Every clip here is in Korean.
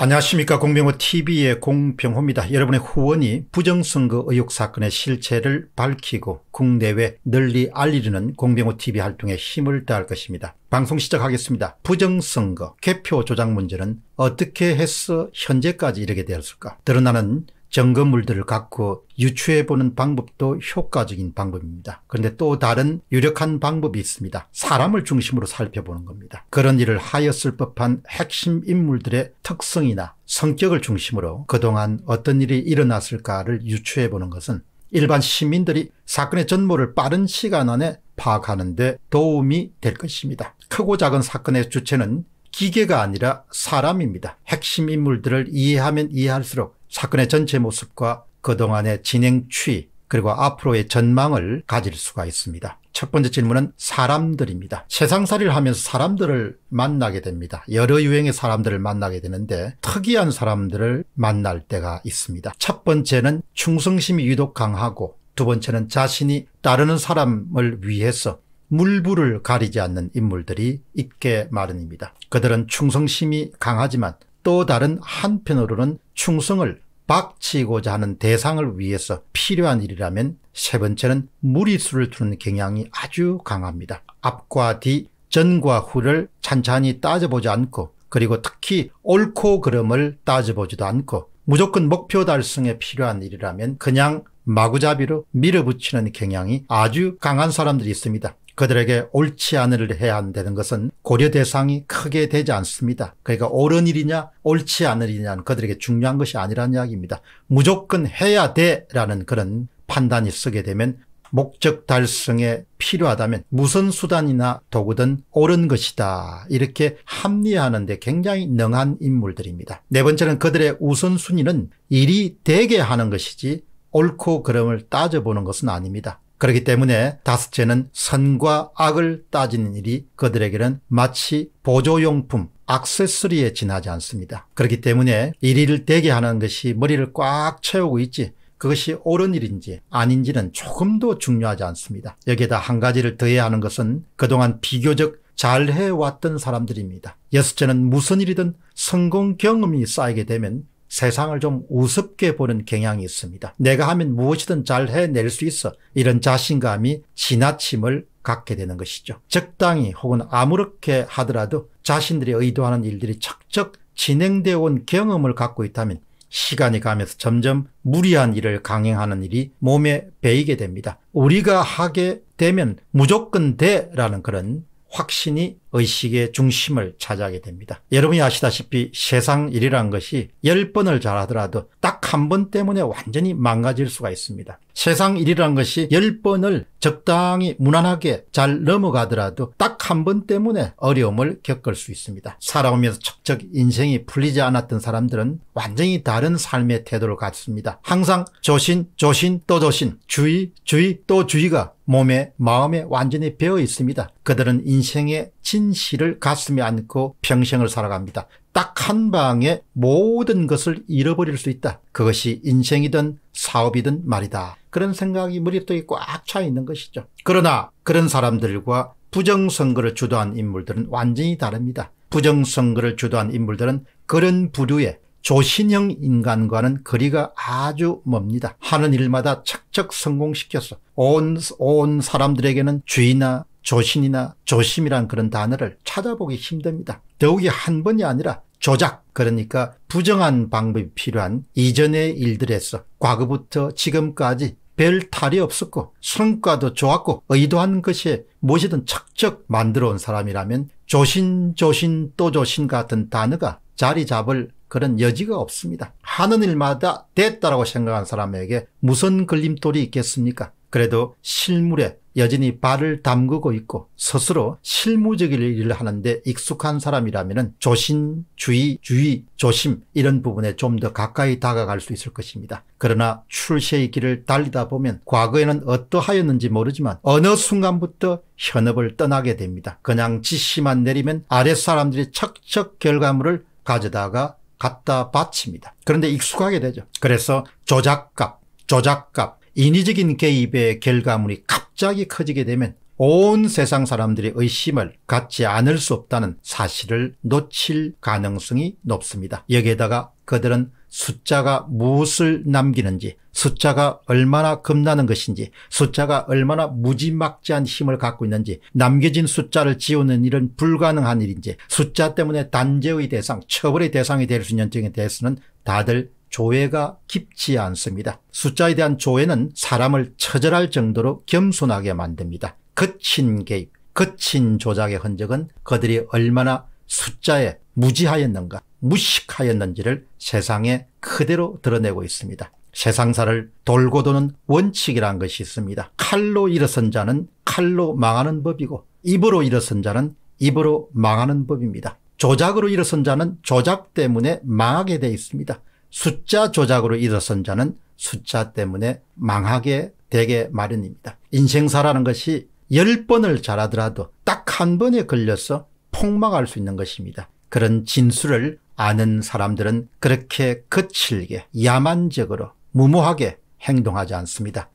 안녕하십니까 공병호TV의 공병호입니다. 여러분의 후원이 부정선거 의혹 사건의 실체를 밝히고 국내외 널리 알리려는 공병호TV 활동에 힘을 다할 것입니다. 방송 시작하겠습니다. 부정선거 개표 조작 문제는 어떻게 해서 현재까지 이르게 되었을까 드러나는 점검물들을 갖고 유추해보는 방법도 효과적인 방법입니다. 그런데 또 다른 유력한 방법이 있습니다. 사람을 중심으로 살펴보는 겁니다. 그런 일을 하였을 법한 핵심 인물들의 특성이나 성격을 중심으로 그동안 어떤 일이 일어났을까를 유추해보는 것은 일반 시민들이 사건의 전모를 빠른 시간 안에 파악하는 데 도움이 될 것입니다. 크고 작은 사건의 주체는 기계가 아니라 사람입니다. 핵심 인물들을 이해하면 이해할수록 사건의 전체 모습과 그동안의 진행 추이 그리고 앞으로의 전망을 가질 수가 있습니다. 첫 번째 질문은 사람들입니다. 세상살이를 하면서 사람들을 만나게 됩니다. 여러 유행의 사람들을 만나게 되는데 특이한 사람들을 만날 때가 있습니다. 첫 번째는 충성심이 유독 강하고 두 번째는 자신이 따르는 사람을 위해서 물불을 가리지 않는 인물들이 있게 마련입니다. 그들은 충성심이 강하지만 또 다른 한편으로는 충성을 박치고자 하는 대상을 위해서 필요한 일이라면 세 번째는 무리수를 두는 경향이 아주 강합니다. 앞과 뒤, 전과 후를 찬찬히 따져보지 않고 그리고 특히 옳고 그름을 따져보지도 않고 무조건 목표 달성에 필요한 일이라면 그냥 마구잡이로 밀어붙이는 경향이 아주 강한 사람들이 있습니다. 그들에게 옳지 않을 해야 한다는 것은 고려 대상이 크게 되지 않습니다. 그러니까 옳은 일이냐 옳지 않을 일이냐는 그들에게 중요한 것이 아니라는 이야기입니다. 무조건 해야 돼라는 그런 판단이 쓰게 되면 목적 달성에 필요하다면 무슨 수단이나 도구든 옳은 것이다. 이렇게 합리화하는데 굉장히 능한 인물들입니다. 네 번째는 그들의 우선순위는 일이 되게 하는 것이지 옳고 그름을 따져보는 것은 아닙니다. 그렇기 때문에 다섯째는 선과 악을 따지는 일이 그들에게는 마치 보조용품, 악세서리에 지나지 않습니다. 그렇기 때문에 일를대게 하는 것이 머리를 꽉 채우고 있지 그것이 옳은 일인지 아닌지는 조금도 중요하지 않습니다. 여기에다 한 가지를 더해야 하는 것은 그동안 비교적 잘 해왔던 사람들입니다. 여섯째는 무슨 일이든 성공 경험이 쌓이게 되면 세상을 좀 우습게 보는 경향이 있습니다. 내가 하면 무엇이든 잘 해낼 수 있어. 이런 자신감이 지나침을 갖게 되는 것이죠. 적당히 혹은 아무렇게 하더라도 자신들이 의도하는 일들이 척척 진행되어 온 경험을 갖고 있다면 시간이 가면서 점점 무리한 일을 강행하는 일이 몸에 배이게 됩니다. 우리가 하게 되면 무조건 돼라는 그런 확신이 의식의 중심을 차지하게 됩니다. 여러분이 아시다시피 세상 일이란 것이 1번을 잘하더라도 딱 한 번 때문에 완전히 망가질 수가 있습니다. 세상 일이란 것이 1번을 적당히 무난하게 잘 넘어가더라도 딱 한 번 때문에 어려움을 겪을 수 있습니다. 살아오면서 척척 인생이 풀리지 않았던 사람들은 완전히 다른 삶의 태도를 갖습니다. 항상 조신 조신 또 조신 주의 주의 또 주의가 몸에 마음에 완전히 배어 있습니다. 그들은 인생의 진실을 가슴에 안고 평생을 살아갑니다. 딱 한 방에 모든 것을 잃어버릴 수 있다. 그것이 인생이든 사업이든 말이다. 그런 생각이 머릿속에 꽉 차 있는 것이죠. 그러나 그런 사람들과 부정선거를 주도한 인물들은 완전히 다릅니다. 부정선거를 주도한 인물들은 그런 부류의 조신형 인간과는 거리가 아주 멉니다. 하는 일마다 착척 성공시켜서 온, 온 사람들에게는 주의나 조신이나 조심이란 그런 단어를 찾아보기 힘듭니다. 더욱이 한 번이 아니라 조작 그러니까 부정한 방법이 필요한 이전의 일들에서 과거부터 지금까지 별 탈이 없었고 성과도 좋았고 의도한 것이 무엇이든 척척 만들어 온 사람이라면 조신조신 또 조신 같은 단어가 자리 잡을 그런 여지가 없습니다. 하는 일마다 됐다라고 생각한 사람에게 무슨 걸림돌이 있겠습니까? 그래도 실물에 여전히 발을 담그고 있고 스스로 실무적인 일을 하는데 익숙한 사람이라면 조신, 주의, 주의, 조심 이런 부분에 좀 더 가까이 다가갈 수 있을 것입니다. 그러나 출세의 길을 달리다 보면 과거에는 어떠하였는지 모르지만 어느 순간부터 현업을 떠나게 됩니다. 그냥 지시만 내리면 아랫사람들이 척척 결과물을 가져다가 갖다 바칩니다. 그런데 익숙하게 되죠. 그래서 조작값, 조작값, 인위적인 개입의 결과물이 갑자기 커지게 되면 온 세상 사람들의 의심을 갖지 않을 수 없다는 사실을 놓칠 가능성이 높습니다. 여기에다가 그들은 숫자가 무엇을 남기는지 숫자가 얼마나 겁나는 것인지 숫자가 얼마나 무지막지한 힘을 갖고 있는지 남겨진 숫자를 지우는 일은 불가능한 일인지 숫자 때문에 단죄의 대상 처벌의 대상이 될 수 있는 점에 대해서는 다들 조회가 깊지 않습니다. 숫자에 대한 조회는 사람을 처절할 정도로 겸손하게 만듭니다. 거친 개입, 거친 조작의 흔적은 그들이 얼마나 숫자에 무지하였는가, 무식하였는지를 세상에 그대로 드러내고 있습니다. 세상사를 돌고 도는 원칙이란 것이 있습니다. 칼로 일어선 자는 칼로 망하는 법이고 입으로 일어선 자는 입으로 망하는 법입니다. 조작으로 일어선 자는 조작 때문에 망하게 돼 있습니다. 숫자 조작으로 일어선 자는 숫자 때문에 망하게 되게 마련입니다. 인생사라는 것이 10번을 잘하더라도 딱 한 번에 걸려서 폭망할 수 있는 것입니다. 그런 진술을 아는 사람들은 그렇게 거칠게 야만적으로 무모하게 행동하지 않습니다.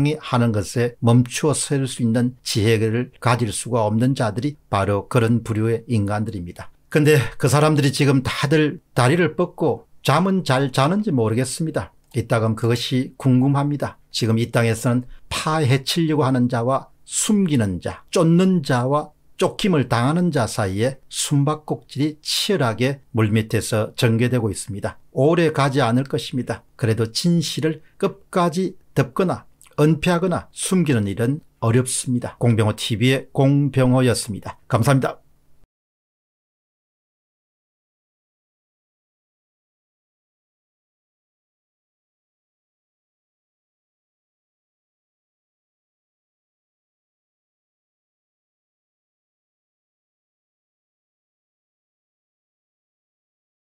적당히 하는 것에 멈추어 설 수 있는 지혜를 가질 수가 없는 자들이 바로 그런 부류의 인간들입니다. 근데 그 사람들이 지금 다들 다리를 뻗고 잠은 잘 자는지 모르겠습니다. 이따금 그것이 궁금합니다. 지금 이 땅에서는 파헤치려고 하는 자와 숨기는 자, 쫓는 자와 쫓김을 당하는 자 사이에 숨바꼭질이 치열하게 물밑에서 전개되고 있습니다. 오래 가지 않을 것입니다. 그래도 진실을 끝까지 덮거나 은폐하거나 숨기는 일은 어렵습니다. 공병호 TV의 공병호였습니다. 감사합니다.